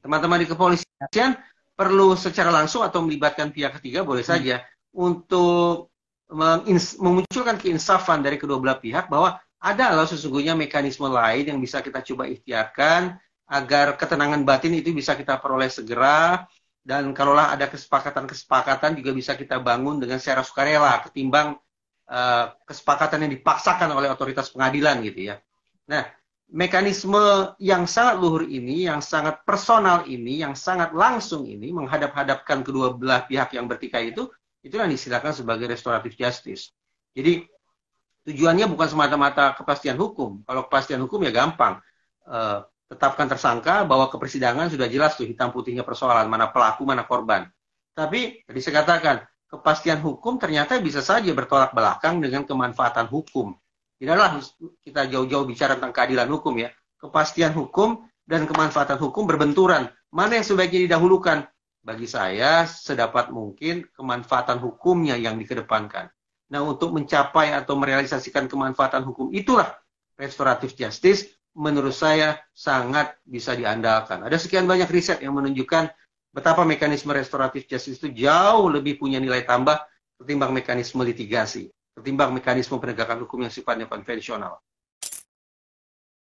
teman-teman di kepolisian perlu secara langsung atau melibatkan pihak ketiga boleh hmm. saja untuk memunculkan keinsafan dari kedua belah pihak bahwa ada loh sesungguhnya mekanisme lain yang bisa kita coba ikhtiarkan agar ketenangan batin itu bisa kita peroleh segera dan kalaulah ada kesepakatan-kesepakatan juga bisa kita bangun dengan secara sukarela ketimbang uh, kesepakatan yang dipaksakan oleh otoritas pengadilan gitu ya. Nah, mekanisme yang sangat luhur ini, yang sangat personal ini, yang sangat langsung ini, menghadap-hadapkan kedua belah pihak yang bertikai itu, itu yang disilakan sebagai restoratif justice. Jadi tujuannya bukan semata-mata kepastian hukum. Kalau kepastian hukum ya gampang. E, tetapkan tersangka bahwa ke persidangan sudah jelas tuh hitam putihnya persoalan mana pelaku mana korban. Tapi tadi saya katakan kepastian hukum ternyata bisa saja bertolak belakang dengan kemanfaatan hukum tidaklah kita jauh-jauh bicara tentang keadilan hukum ya. Kepastian hukum dan kemanfaatan hukum berbenturan. Mana yang sebaiknya didahulukan? Bagi saya, sedapat mungkin kemanfaatan hukumnya yang dikedepankan. Nah, untuk mencapai atau merealisasikan kemanfaatan hukum itulah restoratif justice menurut saya sangat bisa diandalkan. Ada sekian banyak riset yang menunjukkan betapa mekanisme restoratif justice itu jauh lebih punya nilai tambah ketimbang mekanisme litigasi ketimbang mekanisme penegakan hukum yang sifatnya konvensional